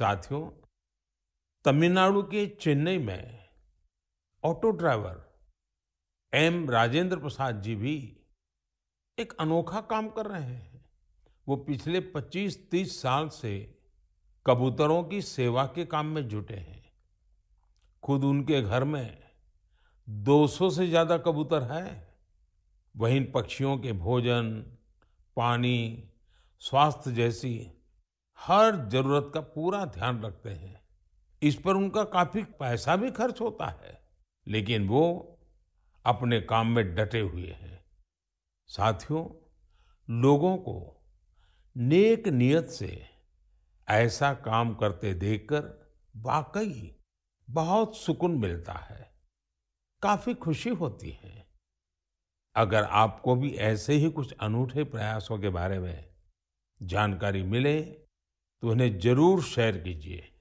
साथियों तमिलनाडु के चेन्नई में auto driver M Rajendra Prasad ji भी एक अनोखा काम कर रहे हैं वो पिछले 25-30 साल से कबूतरों की सेवा के काम में जुटे हैं खुद उनके घर में 200 से ज़्यादा कबूतर है वहीं पक्षियों के भोजन पानी स्वास्थ्य जैसी हर जरूरत का पूरा ध्यान रखते हैं इस पर उनका काफी पैसा भी खर्च होता है लेकिन वो अपने काम में डटे हुए हैं साथियों लोगों को नेक नियत से ऐसा काम करते देखकर वाकई बहुत सुकून मिलता है काफी खुशी होती है अगर आपको भी ऐसे ही कुछ अनूठे प्रयासों के बारे में जानकारी मिले तो उन्हें जरूर शेयर कीजिए